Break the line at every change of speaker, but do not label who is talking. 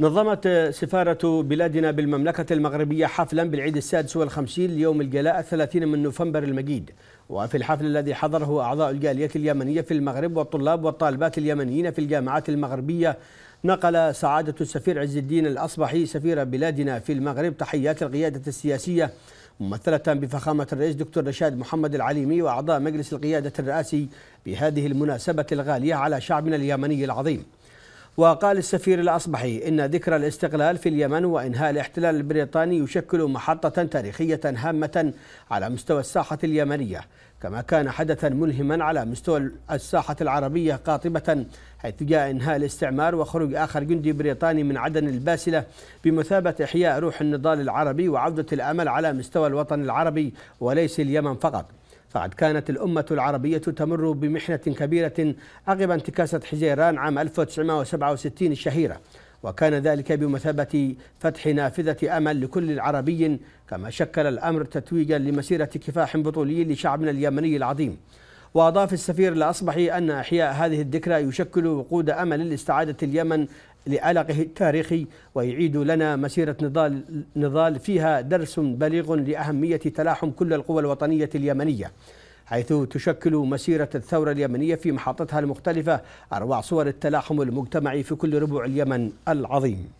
نظمت سفارة بلادنا بالمملكة المغربية حفلا بالعيد السادس والخمسين ليوم الجلاء الثلاثين من نوفمبر المجيد وفي الحفل الذي حضره أعضاء الجالية اليمنية في المغرب والطلاب والطالبات اليمنيين في الجامعات المغربية نقل سعادة السفير عز الدين الأصبحي سفير بلادنا في المغرب تحيات القيادة السياسية ممثلة بفخامة الرئيس دكتور رشاد محمد العليمي وأعضاء مجلس القيادة الرئاسي بهذه المناسبة الغالية على شعبنا اليمني العظيم وقال السفير الأصبحي إن ذكرى الاستقلال في اليمن وإنهاء الاحتلال البريطاني يشكل محطة تاريخية هامة على مستوى الساحة اليمنية كما كان حدثا ملهما على مستوى الساحة العربية قاطبة حيث جاء إنهاء الاستعمار وخروج آخر جندي بريطاني من عدن الباسلة بمثابة إحياء روح النضال العربي وعودة الأمل على مستوى الوطن العربي وليس اليمن فقط فقد كانت الأمة العربية تمر بمحنة كبيرة عقب انتكاسة حزيران عام 1967 الشهيرة وكان ذلك بمثابة فتح نافذة أمل لكل عربي كما شكل الأمر تتويجا لمسيرة كفاح بطولي لشعبنا اليمني العظيم وأضاف السفير الأصبحي أن إحياء هذه الذكرى يشكل وقود أمل لاستعادة اليمن لألقه التاريخي ويعيد لنا مسيرة نضال, نضال فيها درس بليغ لأهمية تلاحم كل القوى الوطنية اليمنية حيث تشكل مسيرة الثورة اليمنية في محطتها المختلفة أروع صور التلاحم المجتمعي في كل ربوع اليمن العظيم